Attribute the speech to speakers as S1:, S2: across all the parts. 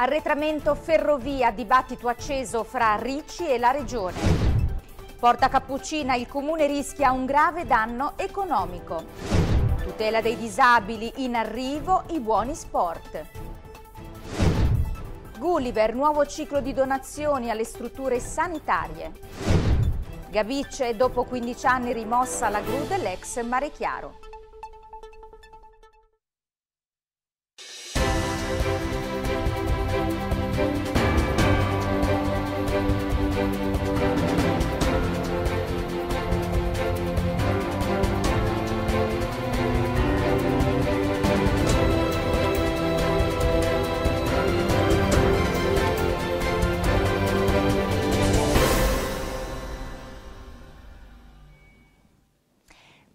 S1: Arretramento ferrovia, dibattito acceso fra Ricci e la Regione. Porta Cappuccina, il comune rischia un grave danno economico. Tutela dei disabili, in arrivo i buoni sport. Gulliver, nuovo ciclo di donazioni alle strutture sanitarie. Gabicce, dopo 15 anni rimossa la gru dell'ex Marechiaro.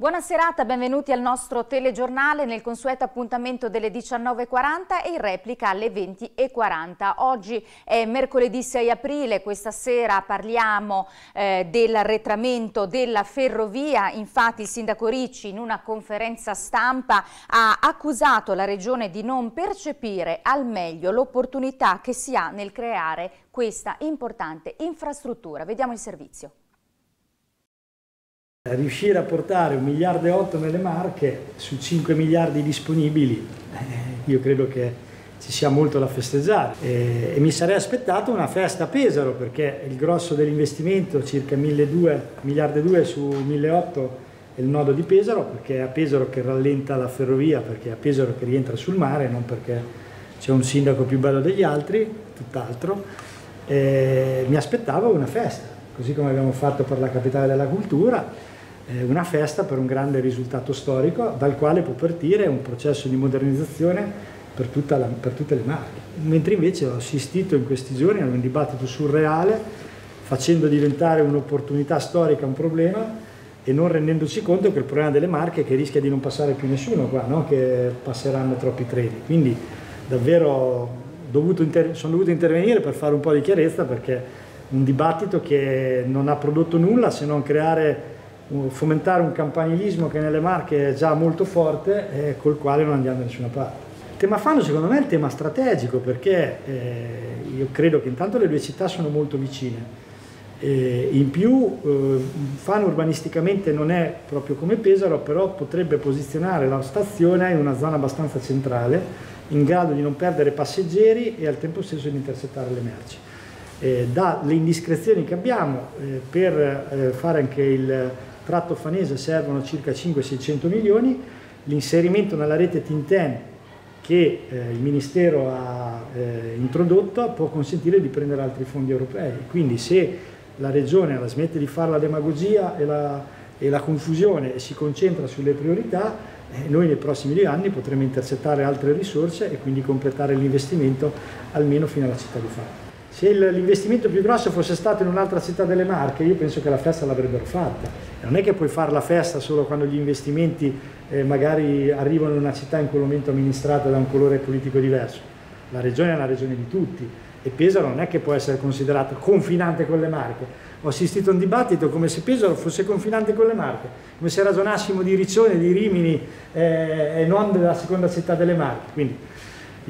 S1: Buona serata, benvenuti al nostro telegiornale nel consueto appuntamento delle 19.40 e in replica alle 20.40. Oggi è mercoledì 6 aprile, questa sera parliamo eh, dell'arretramento della ferrovia, infatti il sindaco Ricci in una conferenza stampa ha accusato la regione di non percepire al meglio l'opportunità che si ha nel creare questa importante infrastruttura. Vediamo il servizio.
S2: Eh, riuscire a portare un miliardo e otto nelle marche su 5 miliardi disponibili, eh, io credo che ci sia molto da festeggiare e, eh, e mi sarei aspettato una festa a Pesaro perché il grosso dell'investimento, circa 1.200 miliardi e 2 su 1.800 è il nodo di Pesaro perché è a Pesaro che rallenta la ferrovia, perché è a Pesaro che rientra sul mare, non perché c'è un sindaco più bello degli altri, tutt'altro. E, mi aspettavo una festa, così come abbiamo fatto per la capitale della cultura eh, una festa per un grande risultato storico dal quale può partire un processo di modernizzazione per, la, per, tutte le marche. Mentre invece ho assistito in questi giorni ad un dibattito surreale facendo diventare un'opportunità storica un problema e non rendendoci conto che il problema delle marche è che rischia di non passare più nessuno qua, no? che passeranno troppi treni. Quindi davvero dovuto sono dovuto intervenire per fare un po' di chiarezza perché un dibattito che non ha prodotto nulla se non creare fomentare un campanilismo che nelle Marche è già molto forte e col quale non andiamo da nessuna parte. Il tema Fano secondo me è il tema strategico perché eh, io credo che intanto le due città sono molto vicine. E in più eh, Fano urbanisticamente non è proprio come Pesaro, però potrebbe posizionare la stazione in una zona abbastanza centrale, in grado di non perdere passeggeri e al tempo stesso di intercettare le merci. Eh, dalle indiscrezioni che abbiamo eh, per eh, fare anche il tratto fanese servono circa 5-600 milioni, l'inserimento nella rete Tinten che eh, il Ministero ha eh, introdotto può consentire di prendere altri fondi europei. Quindi se la Regione la smette di fare la demagogia e la, e la confusione e si concentra sulle priorità, eh, noi nei prossimi due anni potremo intercettare altre risorse e quindi completare l'investimento almeno fino alla città di Faro se l'investimento più grosso fosse stato in un'altra città delle Marche, io penso che la festa l'avrebbero fatta. Non è che puoi fare la festa solo quando gli investimenti eh, magari arrivano in una città in quel momento amministrata da un colore politico diverso. La regione è una regione di tutti e Pesaro non è che può essere considerato confinante con le Marche. Ho assistito a un dibattito come se Pesaro fosse confinante con le Marche, come se ragionassimo di Riccione, di Rimini eh, e non della seconda città delle Marche. Quindi,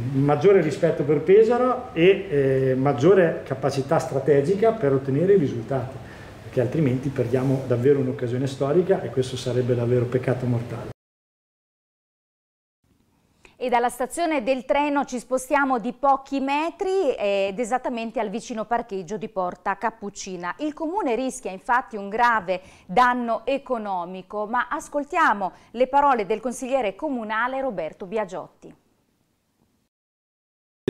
S2: maggiore rispetto per Pesaro e eh, maggiore capacità strategica per ottenere i risultati, perché altrimenti perdiamo davvero un'occasione storica e questo sarebbe davvero peccato mortale.
S1: E dalla stazione del treno ci spostiamo di pochi metri ed esattamente al vicino parcheggio di Porta Cappuccina. Il comune rischia infatti un grave danno economico, ma ascoltiamo le parole del consigliere comunale Roberto Biagiotti.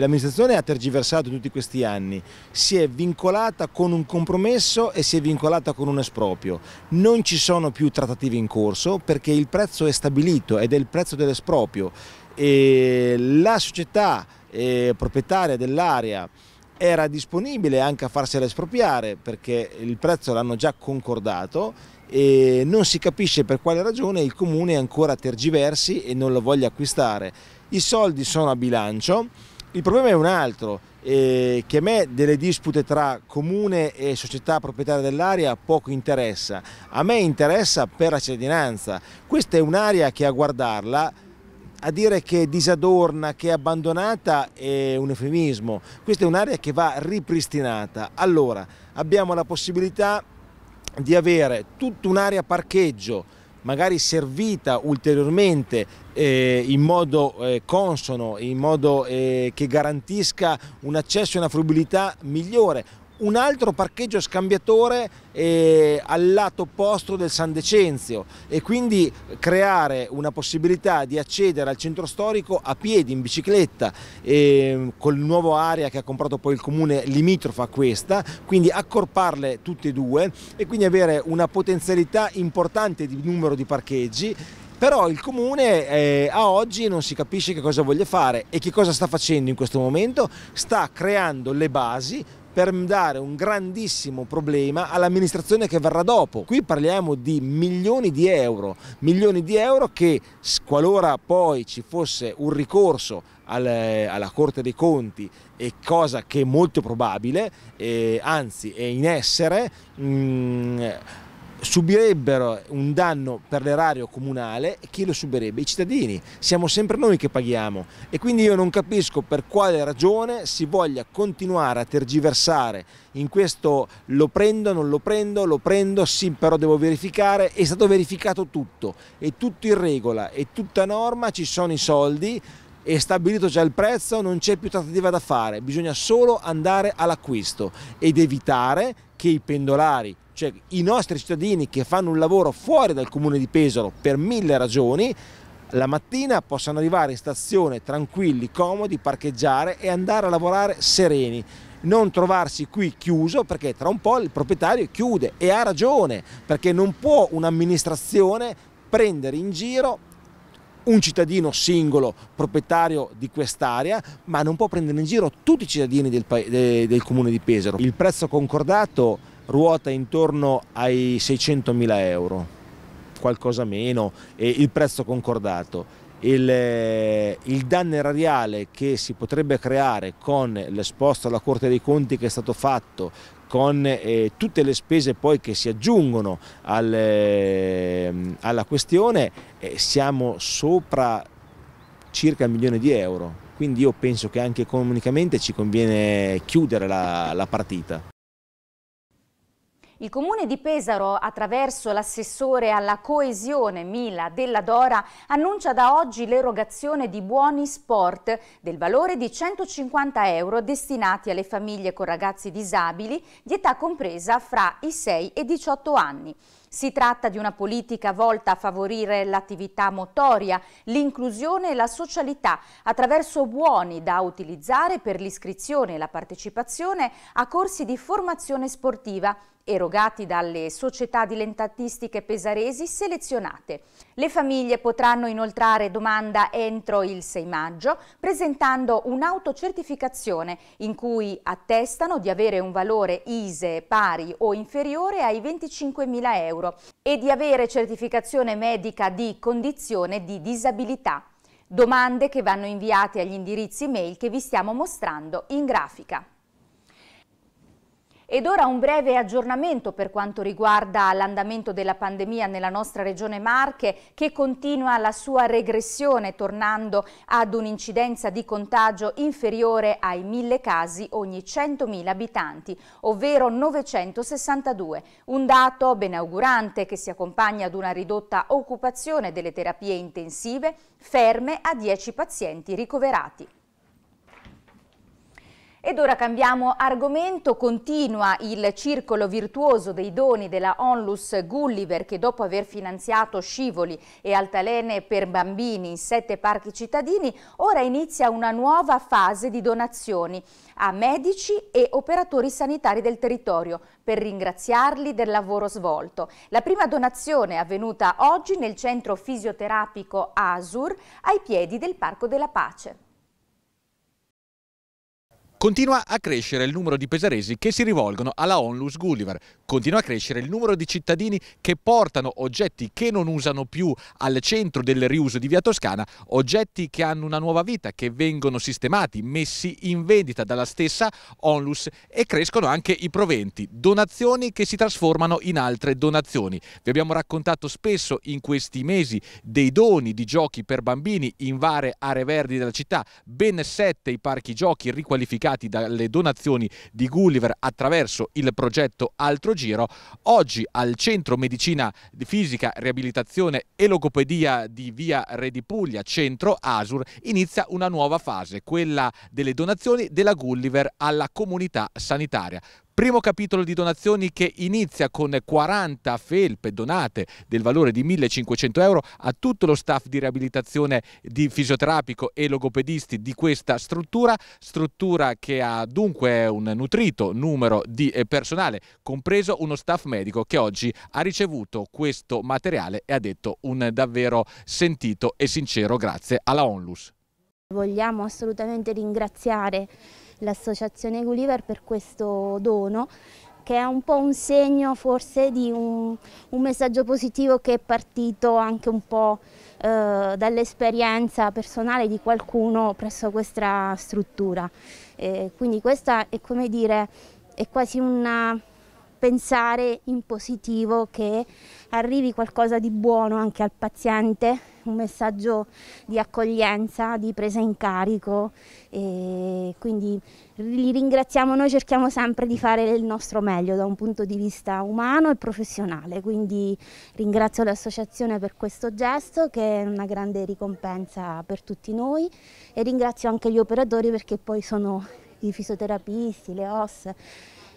S3: L'amministrazione ha tergiversato tutti questi anni, si è vincolata con un compromesso e si è vincolata con un esproprio. Non ci sono più trattative in corso perché il prezzo è stabilito ed è il prezzo dell'esproprio. La società eh, proprietaria dell'area era disponibile anche a farsela espropriare perché il prezzo l'hanno già concordato e non si capisce per quale ragione il comune è ancora tergiversi e non lo voglia acquistare. I soldi sono a bilancio il problema è un altro, eh, che a me delle dispute tra comune e società proprietaria dell'area poco interessa, a me interessa per la cittadinanza, questa è un'area che a guardarla a dire che è disadorna, che è abbandonata è un eufemismo, questa è un'area che va ripristinata. Allora, abbiamo la possibilità di avere tutta un'area parcheggio magari servita ulteriormente eh, in modo eh, consono, in modo eh, che garantisca un accesso e una fruibilità migliore un altro parcheggio scambiatore eh, al lato opposto del San Decenzio e quindi creare una possibilità di accedere al centro storico a piedi, in bicicletta, eh, col nuovo area che ha comprato poi il comune limitrofa a questa, quindi accorparle tutte e due e quindi avere una potenzialità importante di numero di parcheggi però il comune eh, a oggi non si capisce che cosa voglia fare e che cosa sta facendo in questo momento, sta creando le basi per dare un grandissimo problema all'amministrazione che verrà dopo. Qui parliamo di milioni di euro, milioni di euro che qualora poi ci fosse un ricorso alla Corte dei Conti e cosa che è molto probabile, eh, anzi è in essere, mh, mhmm, subirebbero un danno per l'erario comunale e chi lo subirebbe? I cittadini, siamo sempre noi che paghiamo e quindi io non capisco per quale ragione si voglia continuare a tergiversare in questo lo prendo, non lo prendo, lo prendo, sì però devo verificare, è stato verificato tutto, è tutto in regola, è tutta norma, ci sono i soldi, è stabilito già il prezzo, non c'è più trattativa da fare, bisogna solo andare all'acquisto ed evitare che i pendolari cioè i nostri cittadini che fanno un lavoro fuori dal comune di Pesaro per mille ragioni, la mattina possano arrivare in stazione tranquilli, comodi, parcheggiare e andare a lavorare sereni non trovarsi qui chiuso perché tra un po' il proprietario chiude e ha ragione perché non può un'amministrazione prendere in giro un cittadino singolo proprietario di quest'area ma non può prendere in giro tutti i cittadini del, del comune di Pesaro. Il prezzo concordato ruota intorno ai 600.000 euro, qualcosa meno, e il prezzo concordato. Il, eh, il, danno erariale che si potrebbe creare con l'esposto alla Corte dei Conti che è stato fatto, con eh, tutte le spese poi che si aggiungono al, eh, alla questione, eh, siamo sopra circa il milione di euro. Quindi io penso che anche economicamente ci conviene chiudere la, la partita.
S1: Il comune di Pesaro, attraverso l'assessore alla coesione Mila Della Dora, annuncia da oggi l'erogazione di buoni sport del valore di 150 euro destinati alle famiglie con ragazzi disabili di età compresa fra i 6 e i 18 anni. Si tratta di una politica volta a favorire l'attività motoria, l'inclusione e la socialità attraverso buoni da utilizzare per l'iscrizione e la partecipazione a corsi di formazione sportiva erogati dalle società dilettantistiche pesaresi selezionate. Le famiglie potranno inoltrare domanda entro il 6 maggio presentando un'autocertificazione in cui attestano di avere un valore ISE pari o inferiore ai 25.000 euro e di avere certificazione medica di condizione di disabilità. Domande che vanno inviate agli indirizzi mail che vi stiamo mostrando in grafica. Ed ora un breve aggiornamento per quanto riguarda l'andamento della pandemia nella nostra regione Marche che continua la sua regressione tornando ad un'incidenza di contagio inferiore ai 1000 casi ogni 100.000 abitanti, ovvero 962. Un dato benaugurante che si accompagna ad una ridotta occupazione delle terapie intensive ferme a 10 pazienti ricoverati. Ed ora cambiamo argomento, continua il circolo virtuoso dei doni della Onlus Gulliver che dopo aver finanziato scivoli e altalene per bambini in sette parchi cittadini, ora inizia una nuova fase di donazioni a medici e operatori sanitari del territorio per ringraziarli del lavoro svolto. La prima donazione è avvenuta oggi nel centro fisioterapico ASUR ai piedi del Parco della Pace.
S4: Continua a crescere il numero di pesaresi che si rivolgono alla Onlus Gulliver, continua a crescere il numero di cittadini che portano oggetti che non usano più al centro del riuso di Via Toscana, oggetti che hanno una nuova vita, che vengono sistemati, messi in vendita dalla stessa Onlus e crescono anche i proventi, donazioni che si trasformano in altre donazioni. Vi abbiamo raccontato spesso in questi mesi dei doni di giochi per bambini in varie aree verdi della città, ben sette i parchi giochi riqualificati finanziati dalle donazioni di Gulliver attraverso il progetto Altro Giro, oggi al Centro Medicina Fisica, Riabilitazione e Logopedia di Via Re di Puglia, Centro Asur, inizia una nuova fase, quella delle donazioni della Gulliver alla comunità sanitaria. Primo capitolo di donazioni che inizia con 40 felpe donate del valore di 1500 euro a tutto lo staff di riabilitazione di fisioterapico e logopedisti di questa struttura, struttura che ha dunque un nutrito numero di eh, personale, compreso uno staff medico che oggi ha ricevuto questo materiale e ha detto un davvero sentito e sincero grazie alla Onlus.
S5: Vogliamo assolutamente ringraziare l'associazione Gulliver per questo dono che è un po' un segno forse di un, un messaggio positivo che è partito anche un po' eh, dall'esperienza personale di qualcuno presso questa struttura. Eh, quindi questa è come dire, è quasi un pensare in positivo che arrivi qualcosa di buono anche al paziente un messaggio di accoglienza, di presa in carico e quindi li ringraziamo, noi cerchiamo sempre di fare il nostro meglio da un punto di vista umano e professionale, quindi ringrazio l'associazione per questo gesto che è una grande ricompensa per tutti noi e ringrazio anche gli operatori perché poi sono i fisioterapisti, le OS,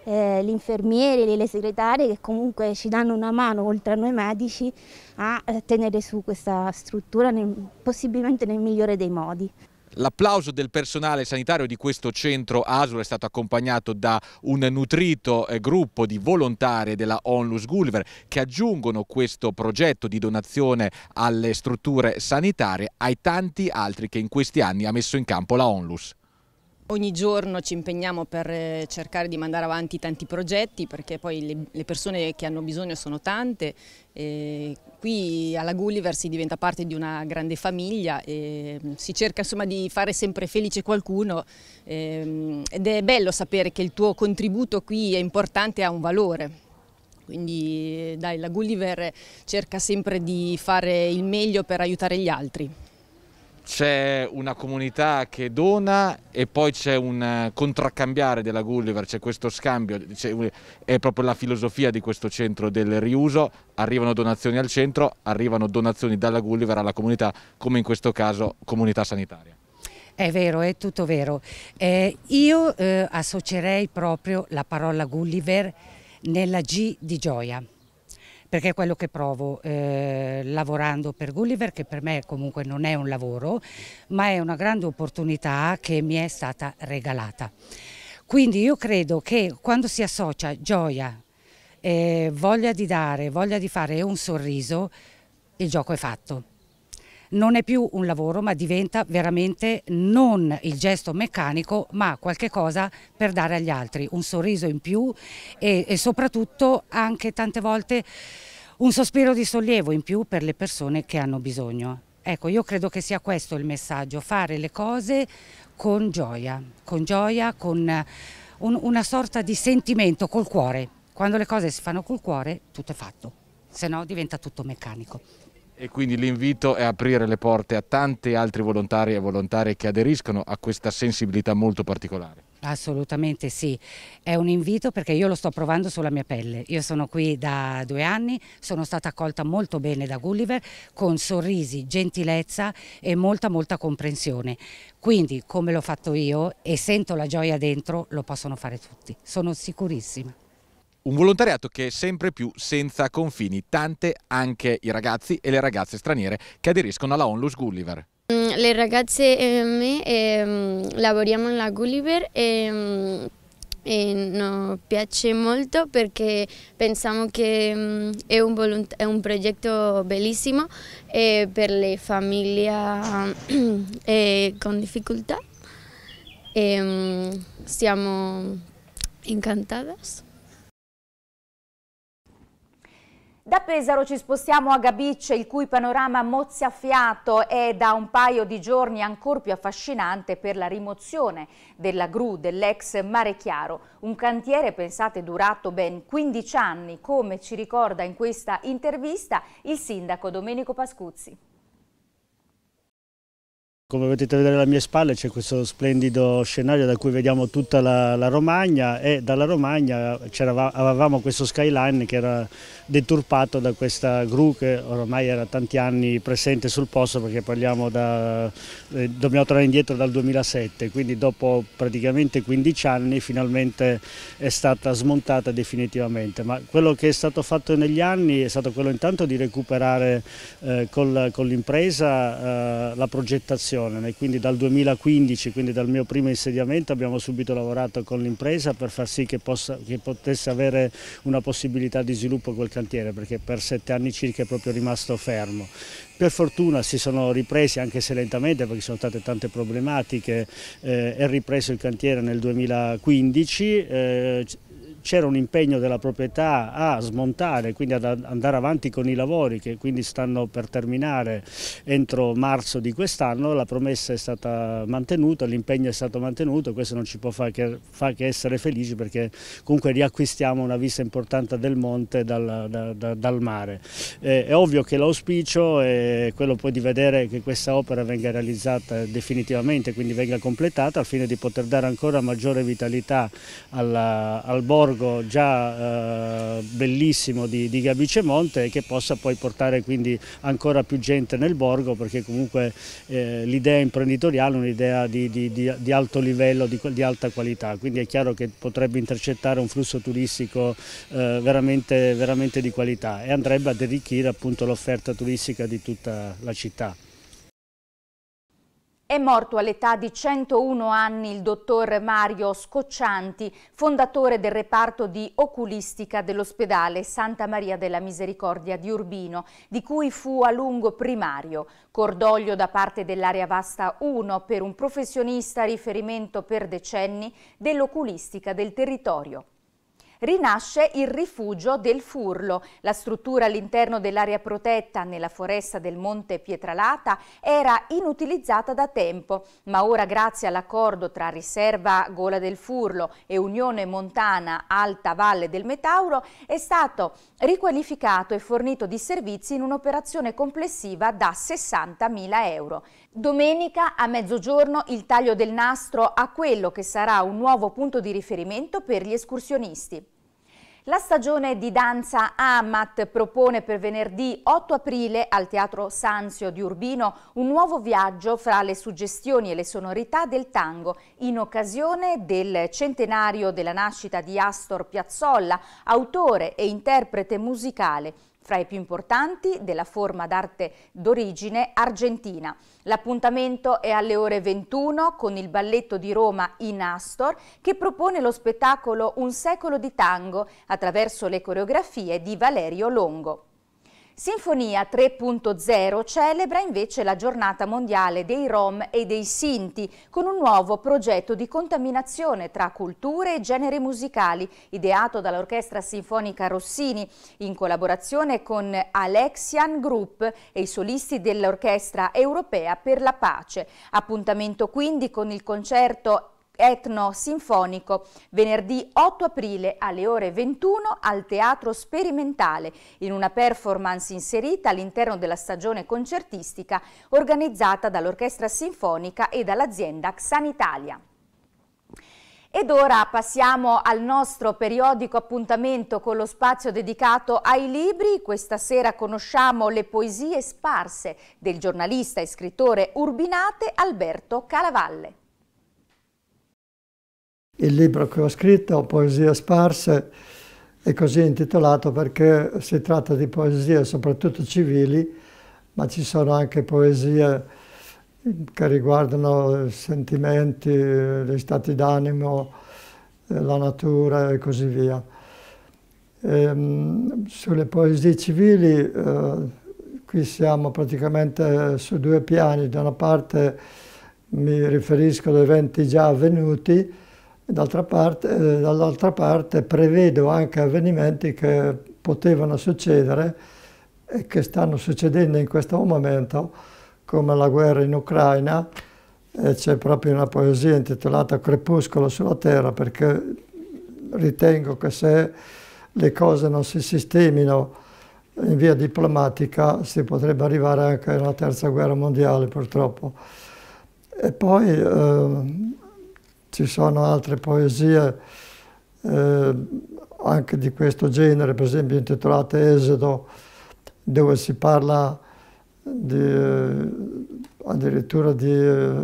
S5: eh, gli infermieri le segretarie che comunque ci danno una mano oltre a noi medici a eh, tenere su questa struttura nel, possibilmente nel migliore dei modi.
S4: L'applauso del personale sanitario di questo centro ASUR è stato accompagnato da un nutrito eh, gruppo di volontari della Onlus Gulliver che aggiungono questo progetto di donazione alle strutture sanitarie ai tanti altri che in questi anni ha messo in campo la Onlus.
S1: Ogni giorno ci impegniamo per eh, cercare di mandare avanti tanti progetti perché poi le, persone che hanno bisogno sono tante. E qui alla Gulliver si diventa parte di una grande famiglia e mm, si cerca insomma di fare sempre felice qualcuno ehm, ed è bello sapere che il tuo contributo qui è importante e ha un valore. Quindi eh, dai, la Gulliver cerca sempre di fare il meglio per aiutare gli altri
S4: c'è una comunità che dona e poi c'è un eh, contraccambiare della Gulliver, c'è questo scambio, è proprio la filosofia di questo centro del riuso, arrivano donazioni al centro, arrivano donazioni dalla Gulliver alla comunità, come in questo caso comunità sanitaria.
S6: È vero, è tutto vero. Eh, io eh, associerei proprio la parola Gulliver nella G di gioia perché è quello che provo eh, lavorando per Gulliver, che per me comunque non è un lavoro, ma è una grande opportunità che mi è stata regalata. Quindi io credo che quando si associa gioia, eh, voglia di dare, voglia di fare un sorriso, il gioco è fatto non è più un lavoro ma diventa veramente non il gesto meccanico ma qualche cosa per dare agli altri, un sorriso in più e, e soprattutto anche tante volte un sospiro di sollievo in più per le persone che hanno bisogno. Ecco, io credo che sia questo il messaggio, fare le cose con gioia, con gioia, con eh, un, una sorta di sentimento col cuore. Quando le cose si fanno col cuore, tutto è fatto, se no diventa tutto meccanico.
S4: E quindi l'invito è aprire le porte a tanti altri volontari e volontarie che aderiscono a questa sensibilità molto particolare.
S6: Assolutamente sì, è un invito perché io lo sto provando sulla mia pelle. Io sono qui da due anni, sono stata accolta molto bene da Gulliver con sorrisi, gentilezza e molta molta comprensione. Quindi come l'ho fatto io e sento la gioia dentro lo possono fare tutti, sono sicurissima
S4: un volontariato che è sempre più senza confini, tante anche i ragazzi e le ragazze straniere che aderiscono alla Onlus Gulliver.
S5: Mm, le ragazze e me eh, lavoriamo alla Gulliver e, mm, e no, piace molto perché pensiamo che um, è, un è, un progetto bellissimo eh, per le famiglie eh, con difficoltà e um, siamo incantate.
S1: Da Pesaro ci spostiamo a Gabicce, il cui panorama mozzafiato è da un paio di giorni ancora più affascinante per la rimozione della gru dell'ex Mare Chiaro, un cantiere, pensate, durato ben 15 anni, come ci ricorda in questa intervista il sindaco Domenico Pascuzzi.
S7: Come potete vedere alle mie spalle c'è questo splendido scenario da cui vediamo tutta la, la Romagna e dalla Romagna avevamo questo skyline che era deturpato da questa gru che ormai era tanti anni presente sul posto perché parliamo da, eh, dobbiamo tornare indietro dal 2007, quindi dopo praticamente 15 anni finalmente è stata smontata definitivamente. Ma quello che è stato fatto negli anni è stato quello intanto di recuperare eh, col, con l'impresa eh, la progettazione produzione. Quindi dal 2015, quindi dal mio primo insediamento, abbiamo subito lavorato con l'impresa per far sì che, possa, che, potesse avere una possibilità di sviluppo quel cantiere, perché per sette anni circa è proprio rimasto fermo. Per fortuna si sono ripresi, anche se lentamente, perché sono state tante problematiche, eh, è ripreso il cantiere nel 2015, eh, c'era un impegno della proprietà a smontare, quindi ad andare avanti con i lavori che quindi stanno per terminare entro marzo di quest'anno, la promessa è stata mantenuta, l'impegno è stato mantenuto, questo non ci può far che, far che, essere felici perché comunque riacquistiamo una vista importante del monte dal, da, da, dal mare. Eh, è ovvio che l'auspicio è quello poi di vedere che questa opera venga realizzata definitivamente, quindi venga completata al fine di poter dare ancora maggiore vitalità alla, al borgo borgo già eh, bellissimo di, di Gabicemonte che possa poi portare quindi ancora più gente nel borgo perché comunque eh, l'idea imprenditoriale è un'idea di, di, di, alto livello, di, alta qualità, quindi è chiaro che potrebbe intercettare un flusso turistico eh, veramente, veramente di qualità e andrebbe ad arricchire appunto l'offerta turistica di tutta la città.
S1: È morto all'età di 101 anni il dottor Mario Scoccianti, fondatore del reparto di oculistica dell'ospedale Santa Maria della Misericordia di Urbino, di cui fu a lungo primario. Cordoglio da parte dell'area vasta 1 per un professionista riferimento per decenni dell'oculistica del territorio. Rinasce il rifugio del Furlo. La struttura all'interno dell'area protetta nella foresta del Monte Pietralata era inutilizzata da tempo, ma ora grazie all'accordo tra Riserva Gola del Furlo e Unione Montana Alta Valle del Metauro è stato riqualificato e fornito di servizi in un'operazione complessiva da 60.000 euro. Domenica a mezzogiorno il taglio del nastro a quello che sarà un nuovo punto di riferimento per gli escursionisti. La stagione di danza Amat propone per venerdì 8 aprile al Teatro Sanzio di Urbino un nuovo viaggio fra le suggestioni e le sonorità del tango in occasione del centenario della nascita di Astor Piazzolla, autore e interprete musicale fra i più importanti della forma d'arte d'origine argentina. L'appuntamento è alle ore 21 con il Balletto di Roma in Astor che propone lo spettacolo Un secolo di tango attraverso le coreografie di Valerio Longo. Sinfonia 3.0 celebra invece la giornata mondiale dei Rom e dei Sinti con un nuovo progetto di contaminazione tra culture e generi musicali ideato dall'Orchestra Sinfonica Rossini in collaborazione con Alexian Group e i solisti dell'Orchestra Europea per la Pace. Appuntamento quindi con il concerto etno-sinfonico venerdì 8 aprile alle ore 21 al Teatro Sperimentale in una performance inserita all'interno della stagione concertistica organizzata dall'Orchestra Sinfonica e dall'azienda Xanitalia. Ed ora passiamo al nostro periodico appuntamento con lo spazio dedicato ai libri. Questa sera conosciamo le poesie sparse del giornalista e scrittore urbinate Alberto Calavalle
S8: il libro che ho scritto, Poesie sparse, è così intitolato perché si tratta di poesie soprattutto civili, ma ci sono anche poesie che riguardano sentimenti, gli stati d'animo, la natura e così via. E, ehm, sulle poesie civili eh, qui siamo praticamente su due piani, da una parte mi riferisco ad eventi già avvenuti, D'altra parte, eh, dall'altra parte prevedo anche avvenimenti che potevano succedere e che stanno succedendo in questo momento, come la guerra in Ucraina, c'è proprio una poesia intitolata Crepuscolo sulla Terra, perché ritengo che se le cose non si sistemino in via diplomatica si potrebbe arrivare anche alla terza guerra mondiale purtroppo. E poi eh, ci sono altre poesie eh, anche di questo genere, per esempio intitolate Esodo, dove si parla di, eh, addirittura di eh,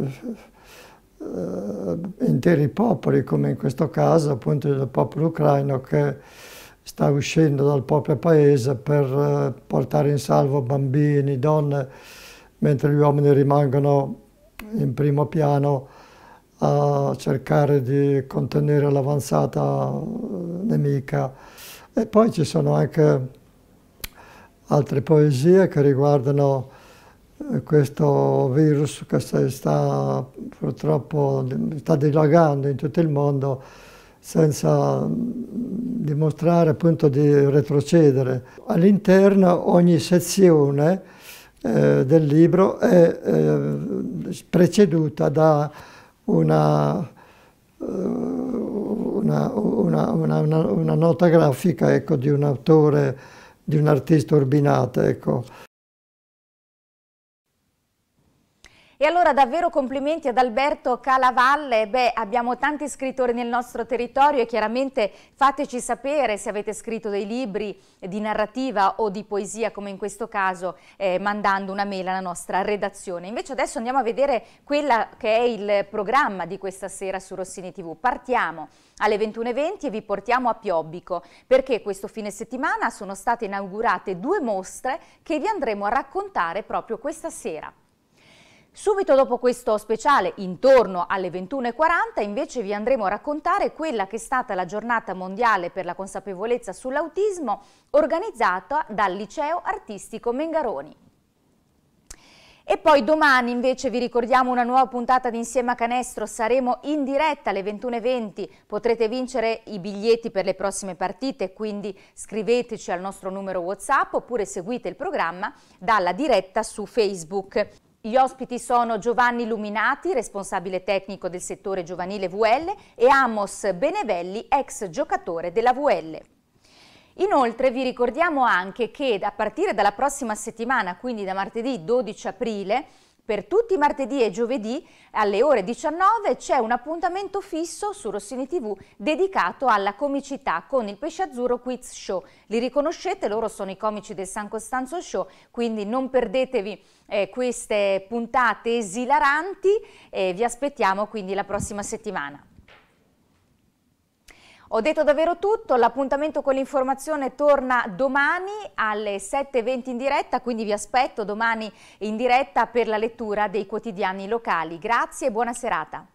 S8: interi popoli, come in questo caso appunto il popolo ucraino che sta uscendo dal proprio paese per eh, portare in salvo bambini, donne, mentre gli uomini rimangono in primo piano a cercare di contenere l'avanzata eh, nemica. E poi ci sono anche altre poesie che riguardano eh, questo virus che si sta purtroppo sta dilagando in tutto il mondo senza mm, dimostrare appunto di retrocedere. All'interno ogni sezione eh, del libro è eh, preceduta da eh, una, una, una, una nota grafica ecco, di un autore, di un artista urbinato. Ecco.
S1: E allora davvero complimenti ad Alberto Calavalle, Beh, abbiamo tanti scrittori nel nostro territorio e chiaramente fateci sapere se avete scritto dei libri di narrativa o di poesia come in questo caso eh, mandando una mail alla nostra redazione. Invece adesso andiamo a vedere quella che è il programma di questa sera su Rossini TV. Partiamo alle 21.20 e vi portiamo a Piobbico perché questo fine settimana sono state inaugurate due mostre che vi andremo a raccontare proprio questa sera. Subito dopo questo speciale, intorno alle 21.40, invece vi andremo a raccontare quella che è stata la giornata mondiale per la consapevolezza sull'autismo organizzata dal Liceo Artistico Mengaroni. E poi domani invece vi ricordiamo una nuova puntata di Insieme a Canestro, saremo in diretta alle 21.20, potrete vincere i biglietti per le prossime partite, quindi scriveteci al nostro numero Whatsapp oppure seguite il programma dalla diretta su Facebook. Gli ospiti sono Giovanni Luminati, responsabile tecnico del settore giovanile VL, e Amos Benevelli, ex giocatore della VL. Inoltre vi ricordiamo anche che a partire dalla prossima settimana, quindi da martedì 12 aprile, per tutti i martedì e giovedì alle ore 19 c'è un appuntamento fisso su Rossini TV dedicato alla comicità con il Pesce Azzurro Quiz Show. Li riconoscete, loro sono i comici del San Costanzo Show, quindi non perdetevi eh, queste puntate esilaranti e vi aspettiamo quindi la prossima settimana. Ho detto davvero tutto, l'appuntamento con l'informazione torna domani alle 7.20 in diretta, quindi vi aspetto domani in diretta per la lettura dei quotidiani locali. Grazie e buona serata.